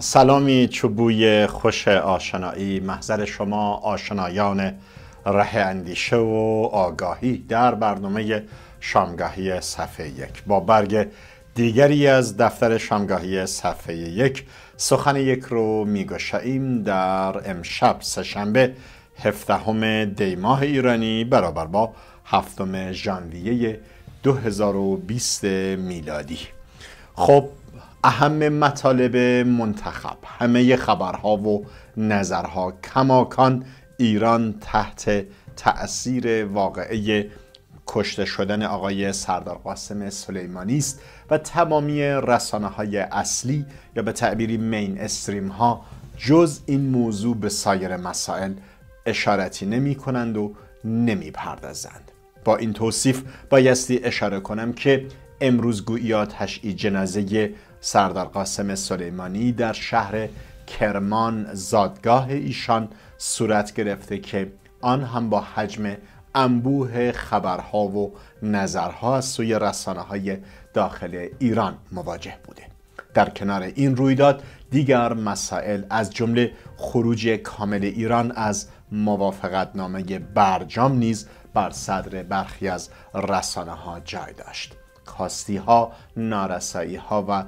سلامی چوبوی خوش آشنایی محضر شما آشنایان ره اندیشه و آگاهی در برنامه شامگاهی صفحه یک با برگ دیگری از دفتر شامگاهی صفحه یک سخن یک رو میگشاییم در امشب سهشنبه هفدهم دی ماه ایرانی برابر با هفتم ژانویه 2020 میلادی خب اهم مطالب منتخب همه خبرها و نظرها کماکان ایران تحت تأثیر واقعه کشته شدن آقای سردار قاسم سلیمانی است و تمامی رسانه های اصلی یا به تعبیری مین استریم ها جز این موضوع به سایر مسائل اشارتی نمی کنند و نمی با این توصیف بایستی اشاره کنم که امروز گویا تشییع جنازه سردار قاسم سلیمانی در شهر کرمان زادگاه ایشان صورت گرفته که آن هم با حجم انبوه خبرها و نظرها از سوی رسانه های داخل ایران مواجه بوده در کنار این رویداد دیگر مسائل از جمله خروج کامل ایران از موافقتنامه برجام نیز بر صدر برخی از رسانه ها جای داشت کاستی ها، نارسایی ها و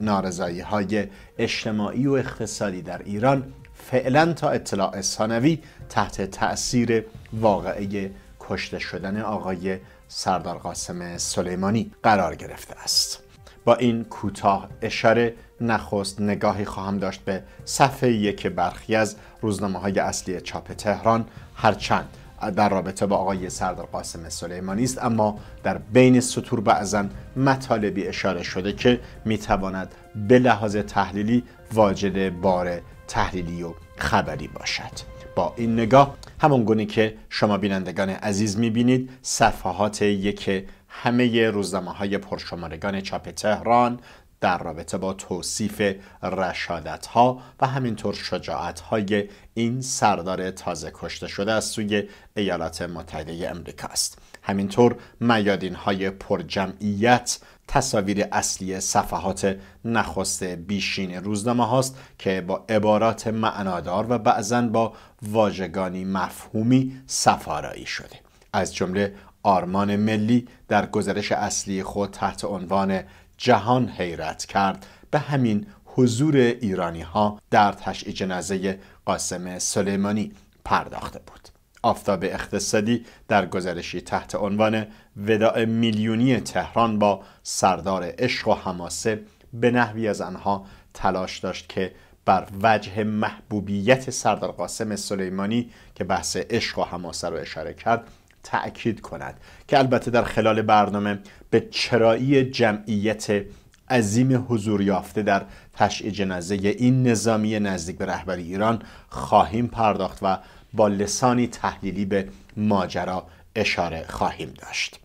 نارضایی های اجتماعی و اقتصادی در ایران فعلا تا اطلاع ثانوی تحت تأثیر واقعه کشته شدن آقای سردار قاسم سلیمانی قرار گرفته است با این کوتاه اشاره نخست نگاهی خواهم داشت به صفحه که برخی از روزنامه های اصلی چاپ تهران هرچند در رابطه با آقای سردار قاسم سلیمانی است اما در بین سطور بعضا مطالبی اشاره شده که میتواند به لحاظ تحلیلی واجد بار تحلیلی و خبری باشد با این نگاه همون گونه که شما بینندگان عزیز میبینید صفحات یک همه روزنامه های پرشمارگان چاپ تهران در رابطه با توصیف رشادت ها و همینطور شجاعت های این سردار تازه کشته شده از سوی ایالات متحده امریکا است همینطور میادین های پرجمعیت تصاویر اصلی صفحات نخست بیشین روزنامه هاست که با عبارات معنادار و بعضا با واژگانی مفهومی سفارایی شده از جمله آرمان ملی در گزارش اصلی خود تحت عنوان جهان حیرت کرد به همین حضور ایرانی ها در تشعی جنازه قاسم سلیمانی پرداخته بود آفتاب اقتصادی در گزارشی تحت عنوان وداع میلیونی تهران با سردار عشق و حماسه به نحوی از آنها تلاش داشت که بر وجه محبوبیت سردار قاسم سلیمانی که بحث عشق و حماسه رو اشاره کرد تأکید کند که البته در خلال برنامه به چرایی جمعیت عظیم حضور یافته در تشییع جنازه این نظامی نزدیک به رهبری ایران خواهیم پرداخت و با لسانی تحلیلی به ماجرا اشاره خواهیم داشت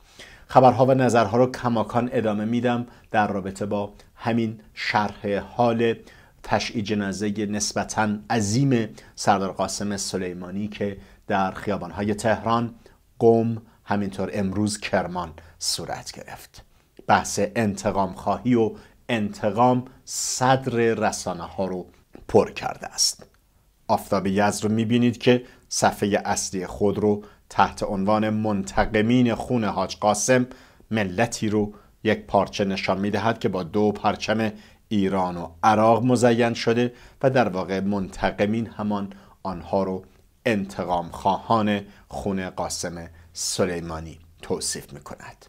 خبرها و نظرها رو کماکان ادامه میدم در رابطه با همین شرح حال تشعی جنازه نسبتا عظیم سردار قاسم سلیمانی که در خیابانهای تهران قوم همینطور امروز کرمان صورت گرفت بحث انتقام خواهی و انتقام صدر رسانه ها رو پر کرده است آفتاب یز رو میبینید که صفحه اصلی خود رو تحت عنوان منتقمین خون حاج قاسم ملتی رو یک پارچه نشان میدهد که با دو پرچم ایران و عراق مزین شده و در واقع منتقمین همان آنها رو انتقام خواهان خون قاسم سلیمانی توصیف می کند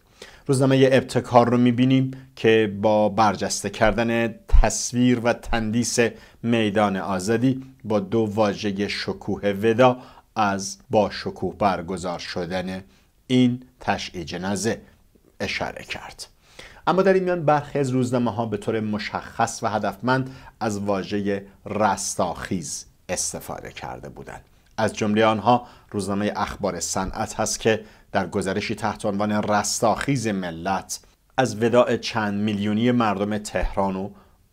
روزنامه ابتکار رو میبینیم که با برجسته کردن تصویر و تندیس میدان آزادی با دو واژه شکوه ودا از با شکوه برگزار شدن این تشعی جنازه اشاره کرد اما در این میان برخی از روزنامه ها به طور مشخص و هدفمند از واژه رستاخیز استفاده کرده بودند از جمله آنها روزنامه اخبار صنعت هست که در گزارشی تحت عنوان رستاخیز ملت از وداع چند میلیونی مردم تهران و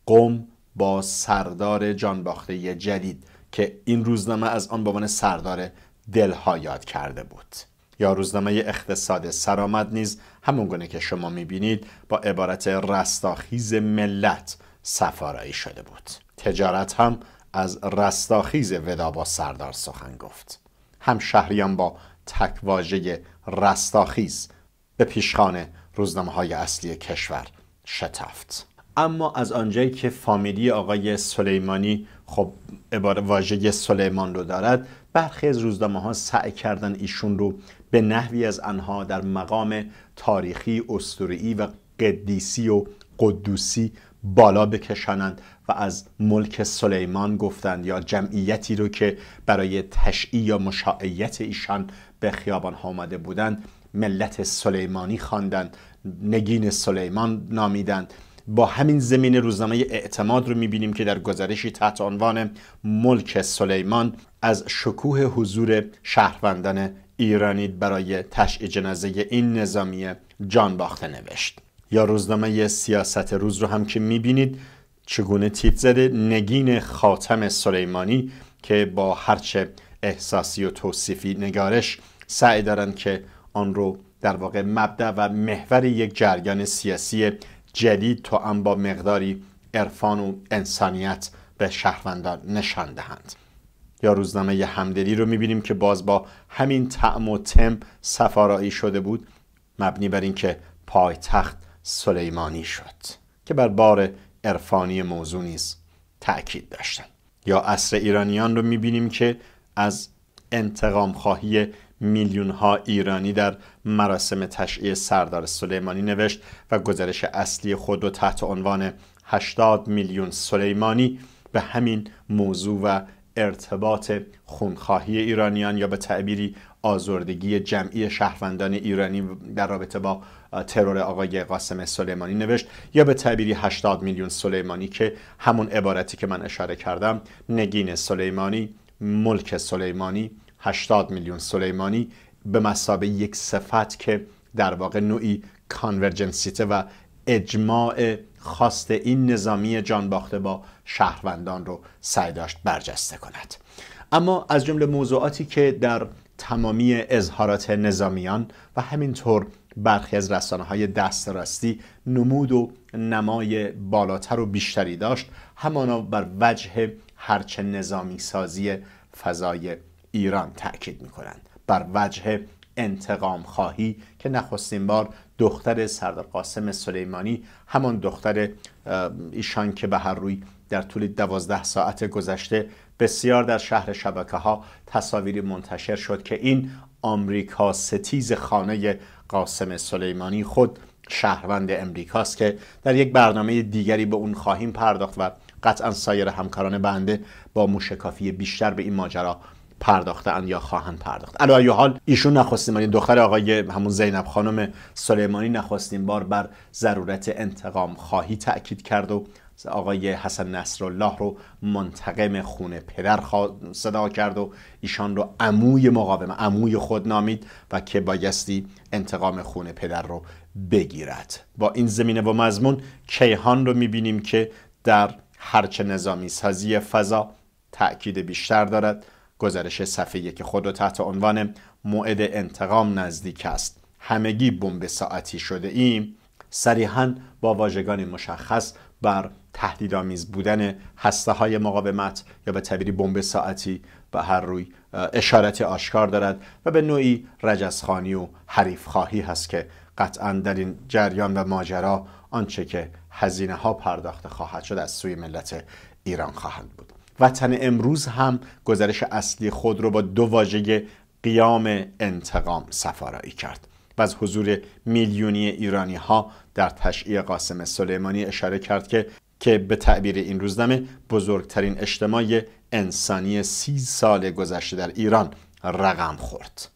قم با سردار جانباخته جدید که این روزنامه از آن به عنوان سردار دلها یاد کرده بود یا روزنامه اقتصاد سرآمد نیز همون گونه که شما میبینید با عبارت رستاخیز ملت سفارایی شده بود تجارت هم از رستاخیز ودا با سردار سخن گفت هم شهریان با تکواژه رستاخیز به پیشخانه روزنامه های اصلی کشور شتافت اما از آنجایی که فامیلی آقای سلیمانی خب عباره واژه سلیمان رو دارد برخی از روزنامه ها سعی کردن ایشون رو به نحوی از آنها در مقام تاریخی استوری و قدیسی و قدوسی بالا بکشانند و از ملک سلیمان گفتند یا جمعیتی رو که برای تشعی یا مشاعیت ایشان به خیابان ها آمده بودند ملت سلیمانی خواندند نگین سلیمان نامیدند با همین زمین روزنامه اعتماد رو میبینیم که در گزارشی تحت عنوان ملک سلیمان از شکوه حضور شهروندان ایرانی برای تشعی جنازه این نظامی جان باخته نوشت یا روزنامه سیاست روز رو هم که میبینید چگونه تیت زده نگین خاتم سلیمانی که با هرچه احساسی و توصیفی نگارش سعی دارند که آن رو در واقع مبدع و محور یک جریان سیاسی جدید تو هم با مقداری عرفان و انسانیت به شهروندان نشان دهند یا روزنامه ی همدلی رو میبینیم که باز با همین تعم و تم سفارایی شده بود مبنی بر اینکه پایتخت سلیمانی شد که بر بار عرفانی موضوع نیز تأکید داشتن یا عصر ایرانیان رو میبینیم که از انتقام خواهی میلیون ها ایرانی در مراسم تشعیه سردار سلیمانی نوشت و گزارش اصلی خود و تحت عنوان 80 میلیون سلیمانی به همین موضوع و ارتباط خونخواهی ایرانیان یا به تعبیری آزردگی جمعی شهروندان ایرانی در رابطه با ترور آقای قاسم سلیمانی نوشت یا به تعبیری 80 میلیون سلیمانی که همون عبارتی که من اشاره کردم نگین سلیمانی ملک سلیمانی 80 میلیون سلیمانی به مسابه یک صفت که در واقع نوعی کانورجنسیته و اجماع خواست این نظامی جان با شهروندان رو سعی داشت برجسته کند اما از جمله موضوعاتی که در تمامی اظهارات نظامیان و همینطور برخی از رسانه های دست نمود و نمای بالاتر و بیشتری داشت همانا بر وجه هرچه نظامی سازی فضای ایران تاکید میکنند بر وجه انتقام خواهی که نخستین بار دختر سردار قاسم سلیمانی همان دختر ایشان که به هر روی در طول دوازده ساعت گذشته بسیار در شهر شبکه ها تصاویری منتشر شد که این آمریکا ستیز خانه قاسم سلیمانی خود شهروند امریکاست که در یک برنامه دیگری به اون خواهیم پرداخت و قطعا سایر همکاران بنده با موشکافی بیشتر به این ماجرا پرداختن یا خواهند پرداخت علا حال ایشون نخواستیم. این یعنی دختر آقای همون زینب خانم سلیمانی نخواستیم. بار بر ضرورت انتقام خواهی تاکید کرد و آقای حسن نصر الله رو منتقم خونه پدر صدا کرد و ایشان رو عموی مقاوم عموی خود نامید و که بایستی انتقام خونه پدر رو بگیرد با این زمینه و مضمون کیهان رو میبینیم که در هرچه نظامی سازی فضا تأکید بیشتر دارد گزارش صفحه که خود و تحت عنوان موعد انتقام نزدیک است همگی بمب ساعتی شده ایم صریحا با واژگان مشخص بر تهدیدآمیز بودن هسته های مقاومت یا به تعبیری بمب ساعتی به هر روی اشارت آشکار دارد و به نوعی رجزخانی و حریف خواهی هست که قطعا در این جریان و ماجرا آنچه که هزینه ها پرداخته خواهد شد از سوی ملت ایران خواهند بود وطن امروز هم گزارش اصلی خود رو با دو واژه قیام انتقام سفارایی کرد و از حضور میلیونی ایرانی ها در تشییع قاسم سلیمانی اشاره کرد که که به تعبیر این روزنامه بزرگترین اجتماع انسانی سی سال گذشته در ایران رقم خورد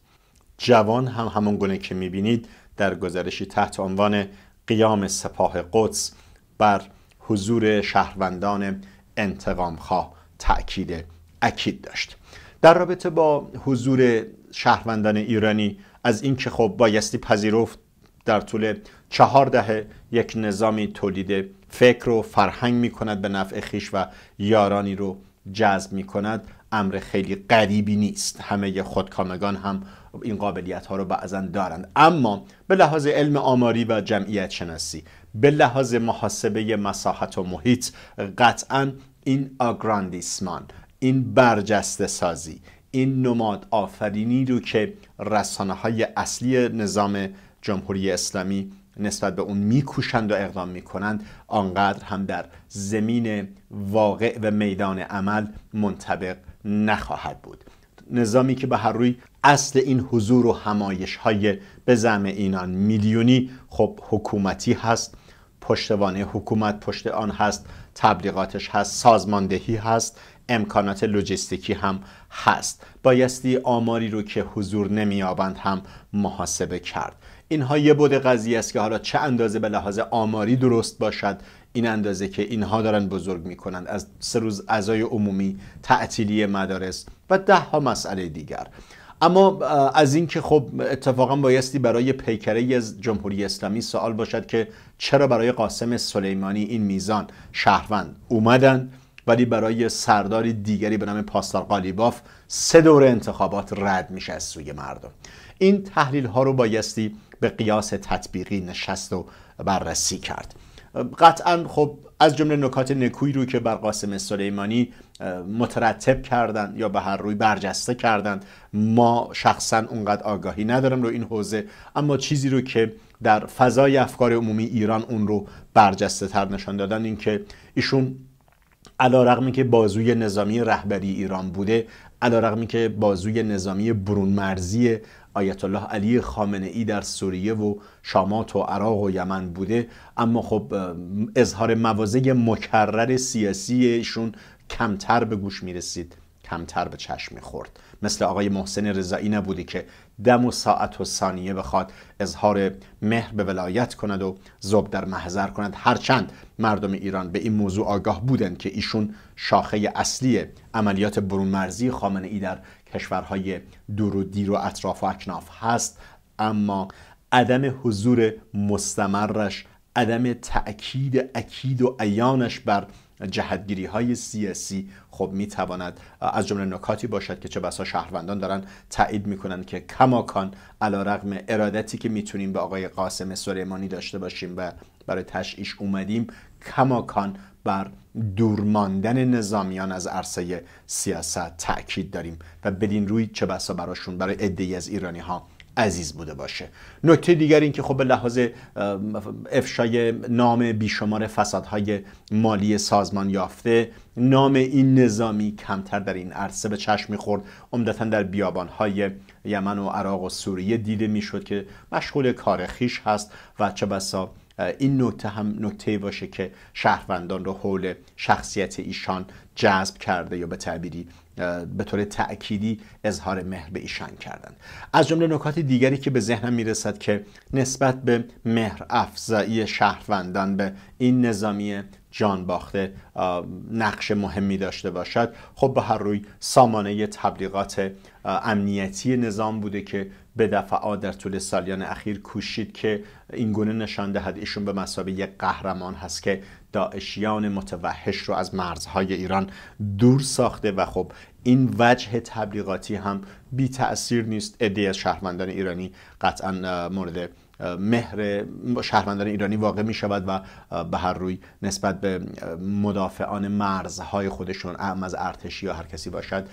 جوان هم همون گونه که میبینید در گزارشی تحت عنوان قیام سپاه قدس بر حضور شهروندان انتقام خواه تاکید اکید داشت در رابطه با حضور شهروندان ایرانی از اینکه خب بایستی پذیرفت در طول چهار دهه یک نظامی تولید فکر و فرهنگ می کند به نفع خیش و یارانی رو جذب می کند امر خیلی غریبی نیست همه خودکامگان هم این قابلیت ها رو بعضا دارند اما به لحاظ علم آماری و جمعیت شناسی به لحاظ محاسبه مساحت و محیط قطعا این آگراندیسمان این برجست سازی این نماد آفرینی رو که رسانه های اصلی نظام جمهوری اسلامی نسبت به اون میکوشند و اقدام میکنند آنقدر هم در زمین واقع و میدان عمل منطبق نخواهد بود نظامی که به هر روی اصل این حضور و همایش های به زم اینان میلیونی خب حکومتی هست پشتوانه حکومت پشت آن هست تبلیغاتش هست سازماندهی هست امکانات لوجستیکی هم هست بایستی آماری رو که حضور نمیابند هم محاسبه کرد اینها یه بود قضیه است که حالا چه اندازه به لحاظ آماری درست باشد این اندازه که اینها دارن بزرگ میکنند از سه روز اعضای عمومی تعطیلی مدارس و ده ها مسئله دیگر اما از اینکه خب اتفاقا بایستی برای پیکره از جمهوری اسلامی سوال باشد که چرا برای قاسم سلیمانی این میزان شهروند اومدن ولی برای سرداری دیگری به نام پاسدار قالیباف سه دور انتخابات رد میشه از سوی مردم این تحلیل ها رو بایستی به قیاس تطبیقی نشست و بررسی کرد قطعا خب از جمله نکات نکوی رو که بر قاسم سلیمانی مترتب کردن یا به هر روی برجسته کردن ما شخصا اونقدر آگاهی ندارم رو این حوزه اما چیزی رو که در فضای افکار عمومی ایران اون رو برجسته تر نشان دادن اینکه ایشون علا رقمی که بازوی نظامی رهبری ایران بوده علا رقمی که بازوی نظامی برون مرزی آیت الله علی خامنه ای در سوریه و شامات و عراق و یمن بوده اما خب اظهار موازه مکرر سیاسی ایشون کمتر به گوش میرسید کمتر به چشم میخورد مثل آقای محسن رضایی نبوده که دم و ساعت و ثانیه بخواد اظهار مهر به ولایت کند و زب در محضر کند هرچند مردم ایران به این موضوع آگاه بودند که ایشون شاخه اصلی عملیات برون مرزی خامنه ای در کشورهای دور و دیر و اطراف و اکناف هست اما عدم حضور مستمرش عدم تأکید اکید و ایانش بر جهتگیری های سیاسی خب میتواند از جمله نکاتی باشد که چه بسا شهروندان دارن تایید میکنند که کماکان علا رقم ارادتی که میتونیم به آقای قاسم سلیمانی داشته باشیم و برای تشعیش اومدیم کماکان بر دورماندن نظامیان از عرصه سیاست تاکید داریم و بدین روی چه بسا براشون برای عده‌ای از ایرانی ها عزیز بوده باشه نکته دیگر این که خب به لحاظ افشای نام بیشمار فسادهای مالی سازمان یافته نام این نظامی کمتر در این عرصه به چشم میخورد عمدتا در بیابانهای یمن و عراق و سوریه دیده میشد که مشغول کار خیش هست و چه بسا این نکته هم نکته باشه که شهروندان رو حول شخصیت ایشان جذب کرده یا به تعبیری به طور تأکیدی اظهار مهر به ایشان کردند از جمله نکات دیگری که به ذهنم میرسد که نسبت به مهر افزایی شهروندان به این نظامی جان باخته نقش مهمی داشته باشد خب به هر روی سامانه تبلیغات امنیتی نظام بوده که به دفعات در طول سالیان اخیر کوشید که این گونه نشان دهد ایشون به مسابقه یک قهرمان هست که داعشیان متوحش رو از مرزهای ایران دور ساخته و خب این وجه تبلیغاتی هم بی تأثیر نیست ادهی از شهروندان ایرانی قطعا مورد مهر شهروندان ایرانی واقع می شود و به هر روی نسبت به مدافعان مرزهای خودشون اعم از ارتشی یا هر کسی باشد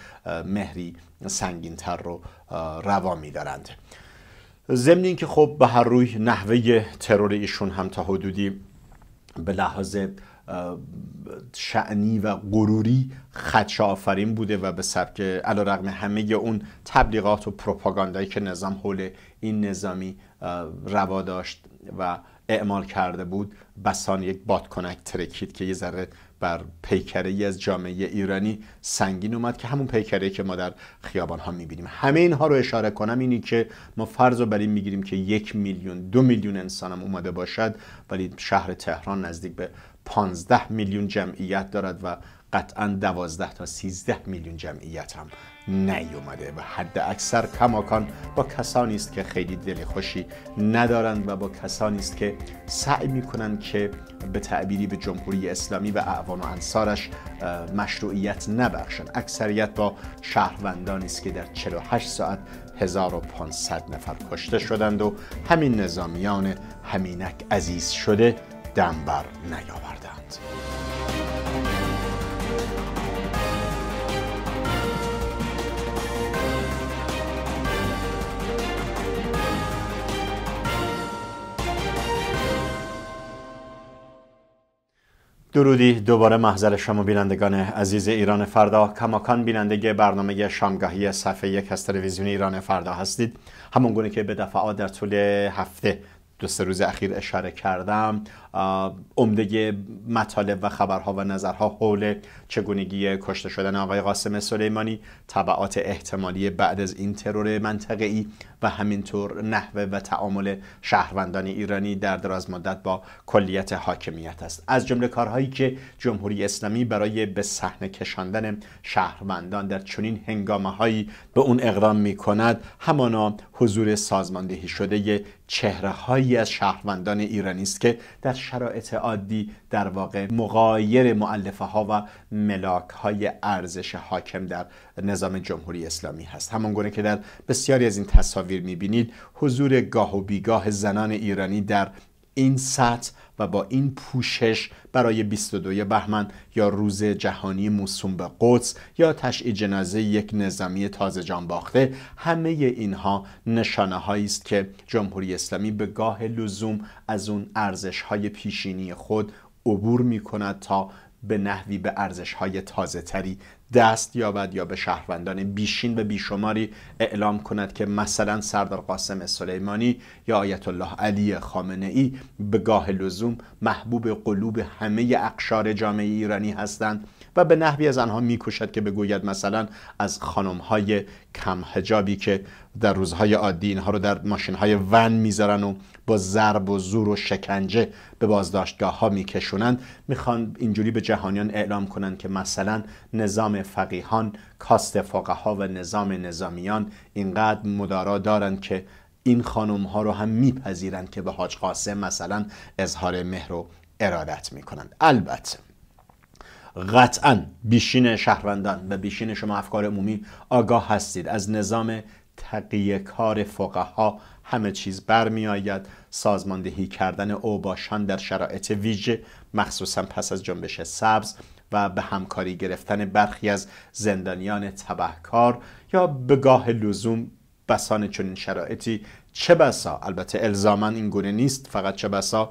مهری سنگینتر رو روا می دارند ضمن اینکه خب به هر روی نحوه ترور ایشون هم تا حدودی به لحاظ شعنی و غروری خدش آفرین بوده و به سبک علا رقم همه اون تبلیغات و پروپاگاندایی که نظام حول این نظامی روا داشت و اعمال کرده بود بسان یک بادکنک ترکید که یه ذره بر پیکره ای از جامعه ایرانی سنگین اومد که همون پیکره که ما در خیابان ها میبینیم همه اینها رو اشاره کنم اینی که ما فرض رو بر این میگیریم که یک میلیون دو میلیون انسان هم اومده باشد ولی شهر تهران نزدیک به 15 میلیون جمعیت دارد و قطعا دوازده تا سیزده میلیون جمعیت هم نیومده و حد اکثر کماکان با کسانی است که خیلی دل خوشی ندارند و با کسانی است که سعی میکنند که به تعبیری به جمهوری اسلامی و اعوان و انصارش مشروعیت نبخشند اکثریت با شهروندانی است که در 48 ساعت 1500 نفر کشته شدند و همین نظامیان همینک عزیز شده دنبر نیاوردند درودی دوباره محضر شما بینندگان عزیز ایران فردا کماکان بیننده برنامه شامگاهی صفحه یک از تلویزیون ایران فردا هستید همون گونه که به دفعات در طول هفته دو سه روز اخیر اشاره کردم عمده مطالب و خبرها و نظرها حول چگونگی کشته شدن آقای قاسم سلیمانی طبعات احتمالی بعد از این ترور منطقه‌ای و همینطور نحوه و تعامل شهروندان ایرانی در دراز مدت با کلیت حاکمیت است از جمله کارهایی که جمهوری اسلامی برای به صحنه کشاندن شهروندان در چنین هنگامههایی به اون اقدام می کند همانا حضور سازماندهی شده چهره هایی از شهروندان ایرانی است که در شرایط عادی در واقع مقایر معلفه ها و ملاک های ارزش حاکم در نظام جمهوری اسلامی هست همان گونه که در بسیاری از این تصاویر میبینید حضور گاه و بیگاه زنان ایرانی در این سطح و با این پوشش برای 22 بهمن یا روز جهانی موسوم به قدس یا تشعی جنازه یک نظامی تازه جان باخته همه اینها نشانه هایی است که جمهوری اسلامی به گاه لزوم از اون ارزش های پیشینی خود عبور می کند تا به نحوی به ارزش های تازه تری دست یابد یا به شهروندان بیشین و بیشماری اعلام کند که مثلا سردار قاسم سلیمانی یا آیت الله علی خامنه ای به گاه لزوم محبوب قلوب همه اقشار جامعه ایرانی هستند و به نحوی از آنها میکوشد که بگوید مثلا از خانم های کم حجابی که در روزهای عادی اینها رو در ماشینهای ون میذارن و با ضرب و زور و شکنجه به بازداشتگاه ها میکشونند میخوان اینجوری به جهانیان اعلام کنند که مثلا نظام فقیهان کاست فقها و نظام نظامیان اینقدر مدارا دارند که این خانم ها رو هم میپذیرند که به حاج قاسم مثلا اظهار مهر و ارادت میکنند البته قطعا بیشین شهروندان و بیشین شما افکار عمومی آگاه هستید از نظام تقیه کار ها همه چیز برمی آید سازماندهی کردن اوباشان در شرایط ویژه مخصوصا پس از جنبش سبز و به همکاری گرفتن برخی از زندانیان تبهکار یا به گاه لزوم بسان چنین شرایطی چه بسا البته الزامن این گونه نیست فقط چه بسا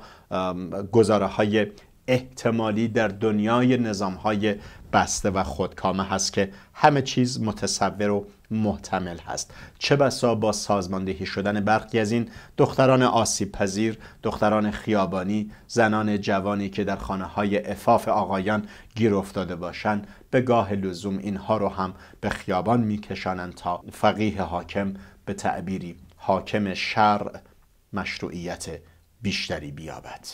گزاره های احتمالی در دنیای نظامهای بسته و خودکامه هست که همه چیز متصور و محتمل هست چه بسا با سازماندهی شدن برخی از این دختران آسیب پذیر دختران خیابانی زنان جوانی که در خانه های افاف آقایان گیر افتاده باشند به گاه لزوم اینها رو هم به خیابان میکشانند تا فقیه حاکم به تعبیری حاکم شرع مشروعیت بیشتری بیابد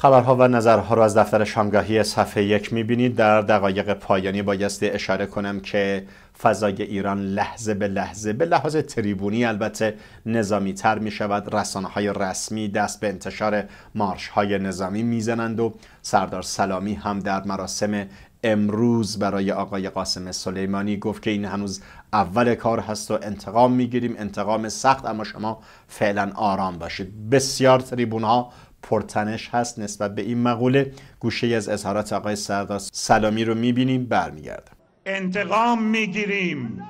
خبرها و نظرها را از دفتر شامگاهی صفحه یک میبینید در دقایق پایانی بایستی اشاره کنم که فضای ایران لحظه به لحظه به لحاظ تریبونی البته نظامی تر می رسانه های رسمی دست به انتشار مارش های نظامی میزنند و سردار سلامی هم در مراسم امروز برای آقای قاسم سلیمانی گفت که این هنوز اول کار هست و انتقام میگیریم انتقام سخت اما شما فعلا آرام باشید بسیار تریبون ها پرتنش هست نسبت به این مقوله گوشه از اظهارات آقای سردار سلامی رو میبینیم برمیگردم انتقام میگیریم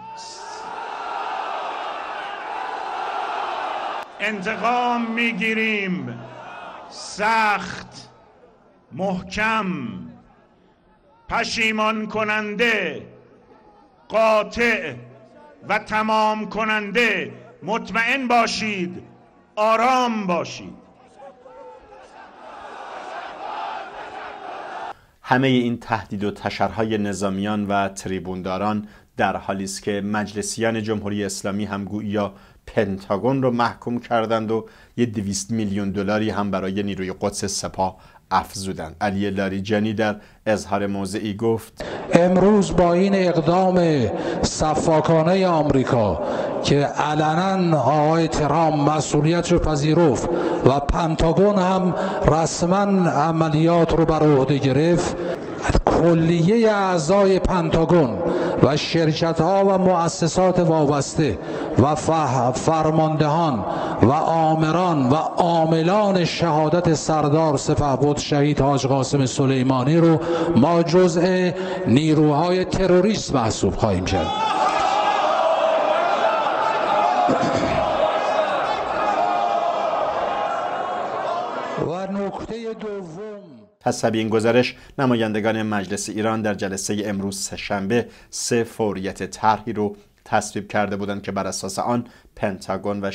انتقام میگیریم سخت محکم پشیمان کننده قاطع و تمام کننده مطمئن باشید آرام باشید همه این تهدید و تشرهای نظامیان و تریبونداران در حالی است که مجلسیان جمهوری اسلامی هم یا پنتاگون رو محکوم کردند و یه دویست میلیون دلاری هم برای نیروی قدس سپاه افزودند علی لاریجانی در اظهار موضعی گفت امروز با این اقدام صفاکانه آمریکا که علنا آقای ترام مسئولیت رو پذیرفت و پنتاگون هم رسما عملیات رو بر عهده گرفت کلیه اعضای پنتاگون و شرکت ها و مؤسسات وابسته و فرماندهان و آمران و عاملان شهادت سردار بود شهید حاج قاسم سلیمانی رو ما جزء نیروهای تروریست محسوب خواهیم کرد حسب این گزارش نمایندگان مجلس ایران در جلسه امروز سهشنبه سه فوریت طرحی رو تصویب کرده بودند که بر اساس آن پنتاگون و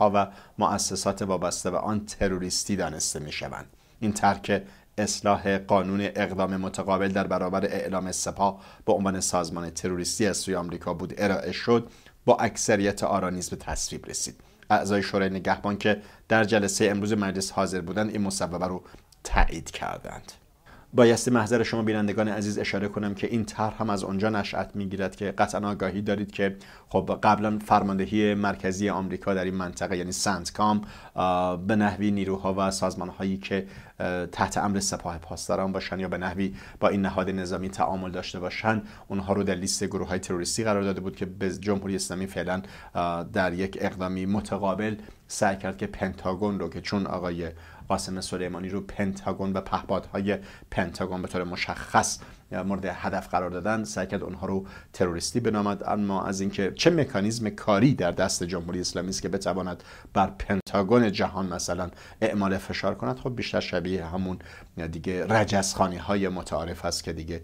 ها و مؤسسات وابسته به آن تروریستی دانسته شوند. این ترک اصلاح قانون اقدام متقابل در برابر اعلام سپاه به عنوان سازمان تروریستی از سوی آمریکا بود ارائه شد با اکثریت آرا نیز به تصویب رسید اعضای شورای نگهبان که در جلسه امروز مجلس حاضر بودند این مصوبه رو تایید کردند بایستی محضر شما بینندگان عزیز اشاره کنم که این طرح هم از آنجا نشأت میگیرد که قطعا آگاهی دارید که خب قبلا فرماندهی مرکزی آمریکا در این منطقه یعنی کام به نحوی نیروها و سازمانهایی که تحت امر سپاه پاسداران باشن یا به نحوی با این نهاد نظامی تعامل داشته باشن اونها رو در لیست گروه های تروریستی قرار داده بود که به جمهوری اسلامی فعلا در یک اقدامی متقابل سعی کرد که پنتاگون رو که چون آقای قاسم سلیمانی رو پنتاگون و پهپادهای پنتاگون به طور مشخص مورد هدف قرار دادن سعی کرد اونها رو تروریستی بنامد اما از اینکه چه مکانیزم کاری در دست جمهوری اسلامی است که بتواند بر پنتاگون جهان مثلا اعمال فشار کند خب بیشتر شبیه همون دیگه رجسخانی های متعارف است که دیگه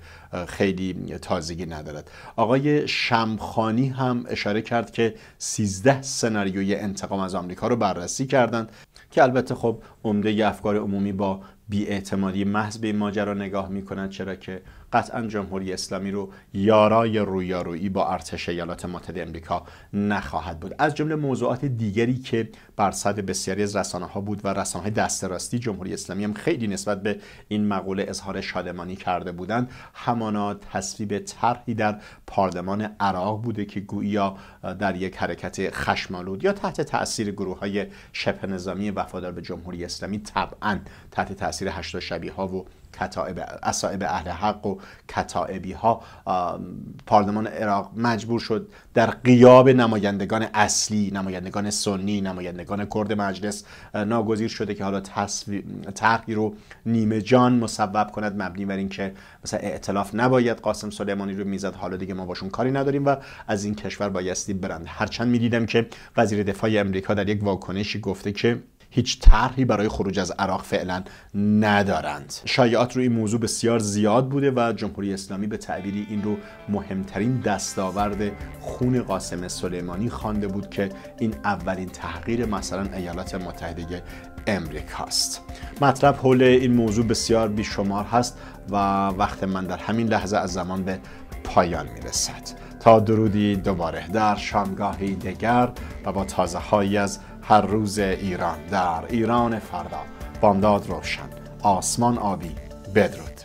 خیلی تازگی ندارد آقای شمخانی هم اشاره کرد که 13 سناریوی انتقام از آمریکا رو بررسی کردند که البته خب عمده افکار عمومی با بیاعتمادی محض به این ماجرا نگاه میکنند چرا که قطعا جمهوری اسلامی رو یارای رویارویی با ارتش ایالات متحده امریکا نخواهد بود از جمله موضوعات دیگری که بر صد بسیاری از رسانه ها بود و رسانه های دست راستی جمهوری اسلامی هم خیلی نسبت به این مقوله اظهار شادمانی کرده بودند همانا تصویب طرحی در پارلمان عراق بوده که گویا در یک حرکت خشمالود یا تحت تاثیر گروه های شبه نظامی وفادار به جمهوری اسلامی طبعا تحت تاثیر هشتا شبیه ها و کتائب اهل حق و کتائبی ها پارلمان عراق مجبور شد در قیاب نمایندگان اصلی نمایندگان سنی نمایندگان کرد مجلس ناگزیر شده که حالا تغییر رو نیمه جان مصوب کند مبنی بر اینکه مثلا ائتلاف نباید قاسم سلیمانی رو میزد حالا دیگه ما باشون کاری نداریم و از این کشور بایستی برند هرچند میدیدم که وزیر دفاع امریکا در یک واکنشی گفته که هیچ طرحی برای خروج از عراق فعلا ندارند شایعات روی این موضوع بسیار زیاد بوده و جمهوری اسلامی به تعبیری این رو مهمترین دستاورد خون قاسم سلیمانی خوانده بود که این اولین تحقیر مثلا ایالات متحده امریکاست مطلب حول این موضوع بسیار بیشمار هست و وقت من در همین لحظه از زمان به پایان میرسد تا درودی دوباره در شامگاهی دگر و با تازه هایی از هر روز ایران در ایران فردا بامداد روشن آسمان آبی بدرود